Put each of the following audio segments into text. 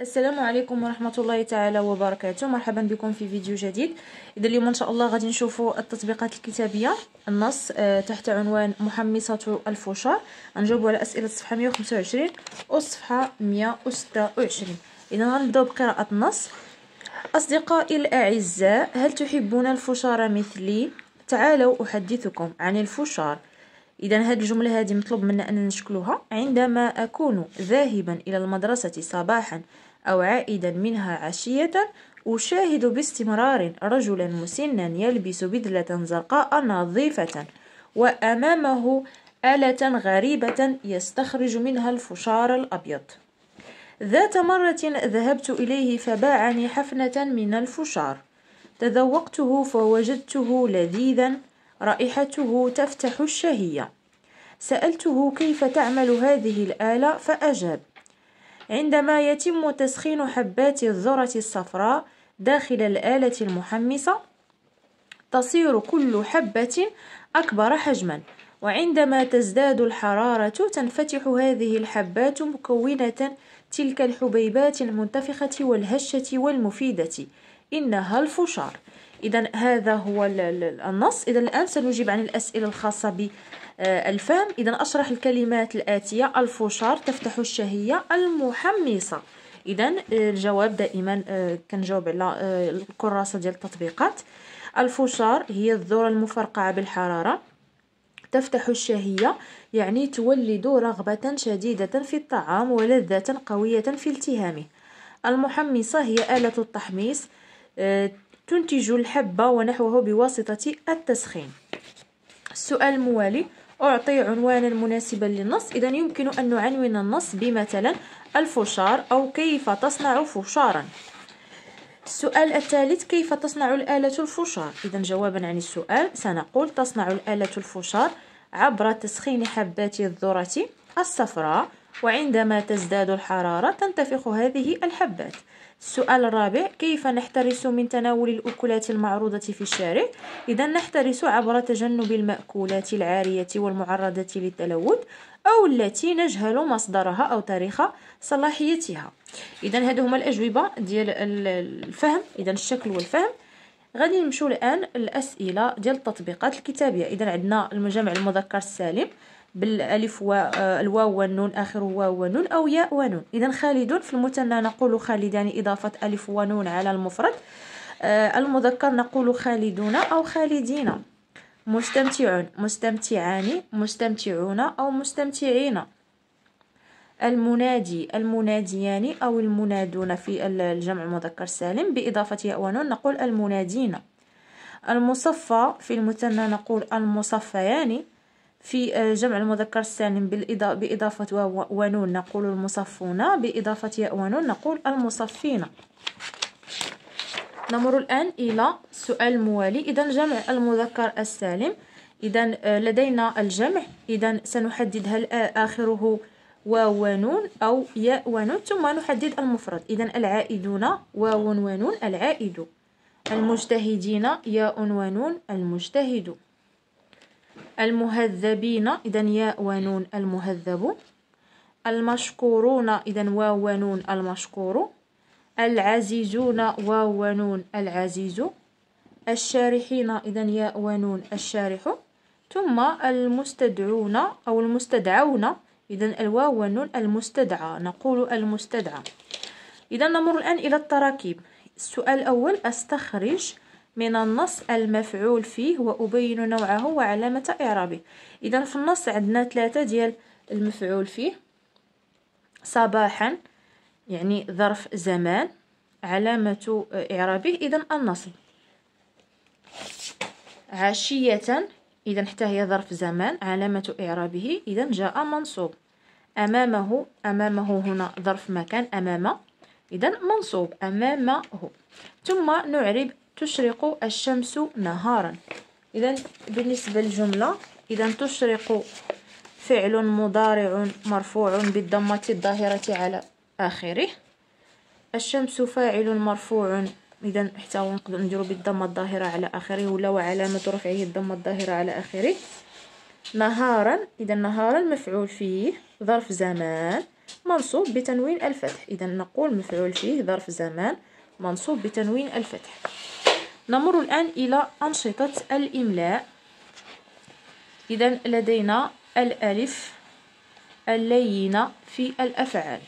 السلام عليكم ورحمة الله تعالى وبركاته مرحبا بكم في فيديو جديد إذا اليوم إن شاء الله غادي نشوفوا التطبيقات الكتابية النص آه، تحت عنوان محمصة الفشار نجاوبوا على أسئلة الصفحة 125 والصفحة 126 إذا غنبداو بقراءة النص أصدقائي الأعزاء هل تحبون الفشار مثلي؟ تعالوا أحدثكم عن الفشار إذا هذه الجملة هذه مطلوب منا أن نشكلها عندما أكون ذاهبا إلى المدرسة صباحا أو عائدا منها عشية أشاهد باستمرار رجلا مسنا يلبس بدلة زرقاء نظيفة وأمامه آلة غريبة يستخرج منها الفشار الأبيض ذات مرة ذهبت إليه فباعني حفنة من الفشار تذوقته فوجدته لذيذا رائحته تفتح الشهية سألته كيف تعمل هذه الآلة فأجاب عندما يتم تسخين حبات الذرة الصفراء داخل الآلة المحمصة تصير كل حبة أكبر حجما وعندما تزداد الحرارة تنفتح هذه الحبات مكونة تلك الحبيبات المنتفخة والهشة والمفيدة إنها الفشار اذا هذا هو النص اذا الان سنجيب عن الاسئله الخاصه ب الفهم اذا اشرح الكلمات الاتيه الفشار تفتح الشهيه المحمصه اذا آه، الجواب دائما آه، كنجاوب على آه، الكراسه ديال التطبيقات الفشار هي الذره المفرقعه بالحراره تفتح الشهية يعني تولد رغبة شديدة في الطعام ولذة قوية في التهامه المحمصة هي آلة التحميص تنتج الحبة ونحوه بواسطة التسخين السؤال الموالي أعطي عنوانا مناسبا للنص إذا يمكن أن نعنون النص بمثلا الفشار أو كيف تصنع فشارا السؤال الثالث كيف تصنع الآلة الفشار إذا جوابا عن السؤال سنقول تصنع الآلة الفشار عبر تسخين حبات الذرة الصفراء وعندما تزداد الحرارة تنتفخ هذه الحبات السؤال الرابع كيف نحترس من تناول الأكلات المعروضة في الشارع؟ إذا نحترس عبر تجنب المأكولات العارية والمعرضة للتلوث أو التي نجهل مصدرها أو تاريخ صلاحيتها إذا هذه هما الأجوبة ديال الفهم إذا الشكل والفهم غادي نمشيو الآن الأسئلة ديال التطبيقات الكتابية إذا عندنا المجمع المذكر السالم بالالف والواو آه، والنون اخر واو ونون او ياء ونون اذا خالد في المثنى نقول خالدان اضافه الف ونون على المفرد آه، المذكر نقول خالدون او خالدين مستمتعون مستمتعان مستمتعون او مستمتعين المنادي المناديان او المنادون في الجمع المذكر سالم باضافه ياء ونون نقول المنادين المصفى في المثنى نقول المصفيان في آه، جمع المذكر السالم بإضافة ونون نقول المصفون بإضافة ياء ونون نقول المصفين نمر الآن إلى السؤال الموالي إذا جمع المذكر السالم إذا آه، لدينا الجمع إذا سنحدد هل آه، آخره واو ونون أو ياء ونون ثم نحدد المفرد إذا العائدون واو ونون العائد المجتهدين ياء ونون المجتهد المهذبين إذا ياء ونون المهذب المشكورون إذا واو ونون المشكور العزيزون واو ونون العزيز الشارحين إذا ياء ونون الشارح ثم المستدعون أو المستدعون إذا الواو ونون المستدعى نقول المستدعى إذا نمر الآن إلى التراكيب السؤال الأول أستخرج من النص المفعول فيه وأبين نوعه وعلامة إعرابه إذا في النص عندنا ثلاثة ديال المفعول فيه صباحا يعني ظرف زمان علامة إعرابه إذا النصب عشية إذا حتى هي ظرف زمان علامة إعرابه إذا جاء منصوب أمامه أمامه هنا ظرف مكان أمام إذا منصوب أمامه ثم نعرب تشرق الشمس نهارا إذا بالنسبة للجملة إذا تشرق فعل مضارع مرفوع بالضمة الظاهرة على آخره الشمس فاعل مرفوع إذا حتى هو نقدر نديرو بالضمة الظاهرة على آخره ولا وعلامة رفعه الضمة الظاهرة على آخره نهارا إذا نهارا مفعول فيه ظرف زمان منصوب بتنوين الفتح إذا نقول مفعول فيه ظرف زمان منصوب بتنوين الفتح نمر الآن إلى أنشطة الإملاء إذا لدينا الألف اللينة في الأفعال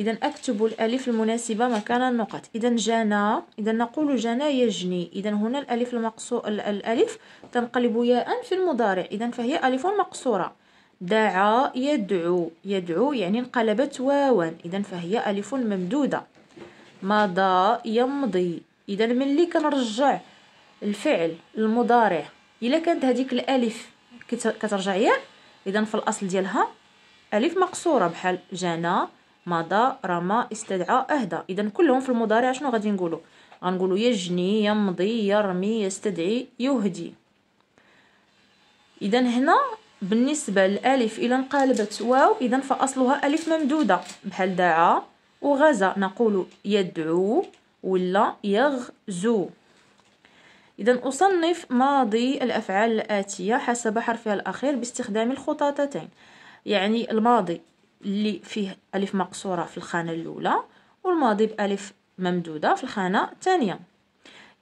إذا أكتب الألف المناسبة مكان النقط إذا جانا إذا نقول جانا يجني إذا هنا الألف المقصو الألف تنقلب ياء في المضارع إذا فهي ألف مقصورة دعا يدعو يدعو يعني انقلبت واوا إذا فهي ألف ممدودة مضى يمضي اذا ملي كنرجع الفعل للمضارع الا كانت هذيك الالف كترجع ياء اذا في الاصل ديالها الف مقصوره بحال جانا مضى رمى استدعى اهدى اذا كلهم في المضارع شنو غادي نقولوا غنقولوا يجني يمضي يرمي يستدعي يهدي اذا هنا بالنسبه للالف الى انقلبت واو اذا فاصلها الف ممدوده بحال دعا وغزا نقول يدعو ولا يغزو إذا أصنف ماضي الأفعال الآتية حسب حرفها الأخير باستخدام الخطاطتين يعني الماضي اللي فيه ألف مقصورة في الخانة الأولى والماضي بألف ممدودة في الخانة الثانية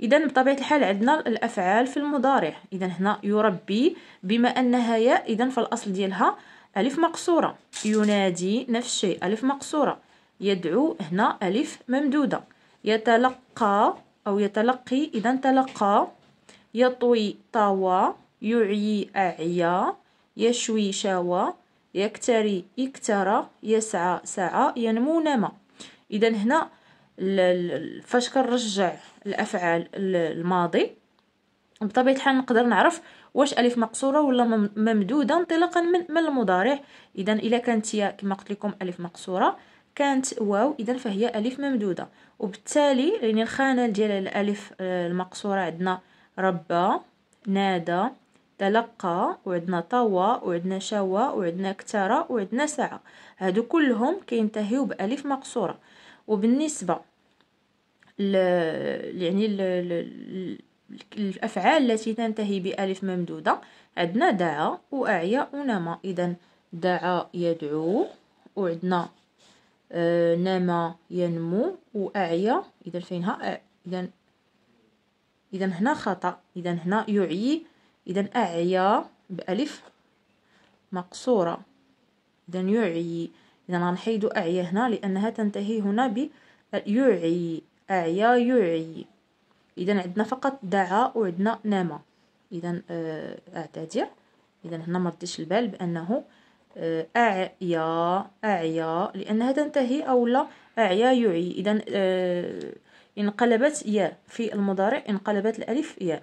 إذا بطبيعة الحال عندنا الأفعال في المضارع إذا هنا يربي بما أنها ياء إذا فالأصل ديالها ألف مقصورة ينادي نفس الشيء ألف مقصورة يدعو هنا ألف ممدودة يتلقى أو يتلقي إذا تلقى يطوي طوى يعيي أعيا يشوي شوى يكتري اكترى يسعى سعى ينمو نما إذا هنا فاش كنرجع الأفعال الماضي بطبيعة الحال نقدر نعرف واش ألف مقصورة ولا ممدودة انطلاقا من المضارع إذا إلا كانت هي كما قلت لكم ألف مقصورة كانت واو اذا فهي الف ممدوده وبالتالي يعني الخانه ديال الالف آه، المقصوره عندنا ربى نادى تلقى وعندنا طوى وعندنا شوى وعندنا اكترى وعندنا سعى هادو كلهم كينتهيو بالف مقصوره وبالنسبه ل... يعني ل... ل... الافعال التي تنتهي بالف ممدوده عندنا دعا واعيا ونما اذا دعا يدعو وعندنا أه، نما ينمو وأعيا إذا فينها إذا إذا هنا خطأ إذا هنا يعي إذا أعيا بألف مقصورة إذا يعي إذا غنحيد أعيا هنا لأنها تنتهي هنا ب يعي أعيا يعي إذا عندنا فقط دعا وعندنا نما إذا أه، أعتذر إذا هنا مرديش البال بأنه آه، أعيا أعيا لأنها تنتهي أو لا أعيا يعي إذا آه، انقلبت ياء في المضارع انقلبت الألف ياء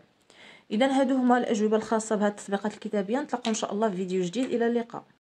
إذا هادو هما الأجوبة الخاصة بهذه التطبيقات الكتابية نتلاقاو إن شاء الله في فيديو جديد إلى اللقاء